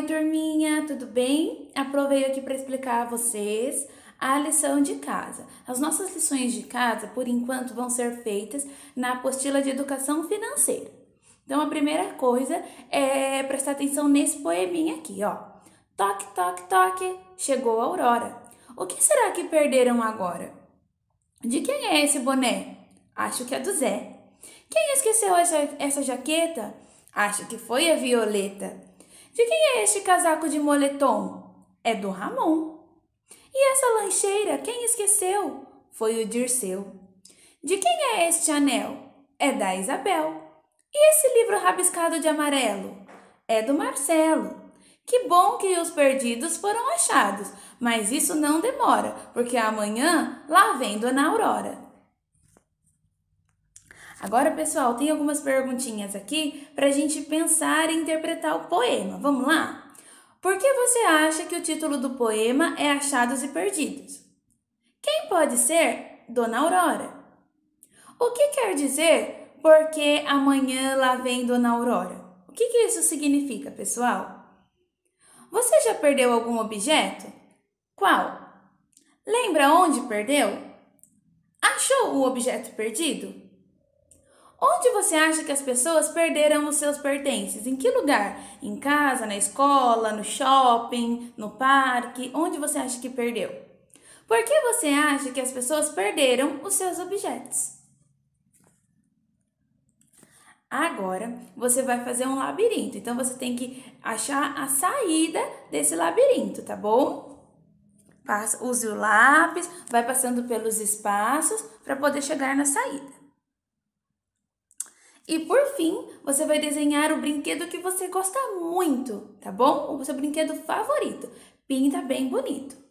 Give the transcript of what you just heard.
Oi, turminha, tudo bem? Aproveito aqui para explicar a vocês a lição de casa. As nossas lições de casa, por enquanto, vão ser feitas na apostila de educação financeira. Então, a primeira coisa é prestar atenção nesse poeminha aqui, ó. Toque, toque, toque, chegou a aurora. O que será que perderam agora? De quem é esse boné? Acho que é do Zé. Quem esqueceu essa, essa jaqueta? Acho que foi a Violeta. De quem é este casaco de moletom? É do Ramon. E essa lancheira, quem esqueceu? Foi o Dirceu. De quem é este anel? É da Isabel. E esse livro rabiscado de amarelo? É do Marcelo. Que bom que os perdidos foram achados, mas isso não demora, porque amanhã lá vem Dona Aurora. Agora, pessoal, tem algumas perguntinhas aqui para a gente pensar e interpretar o poema. Vamos lá? Por que você acha que o título do poema é Achados e Perdidos? Quem pode ser Dona Aurora? O que quer dizer porque amanhã lá vem Dona Aurora? O que, que isso significa, pessoal? Você já perdeu algum objeto? Qual? Lembra onde perdeu? Achou o objeto perdido? Onde você acha que as pessoas perderam os seus pertences? Em que lugar? Em casa, na escola, no shopping, no parque? Onde você acha que perdeu? Por que você acha que as pessoas perderam os seus objetos? Agora você vai fazer um labirinto, então você tem que achar a saída desse labirinto, tá bom? Passa, use o lápis, vai passando pelos espaços para poder chegar na saída. E por fim, você vai desenhar o brinquedo que você gosta muito, tá bom? O seu brinquedo favorito. Pinta bem bonito.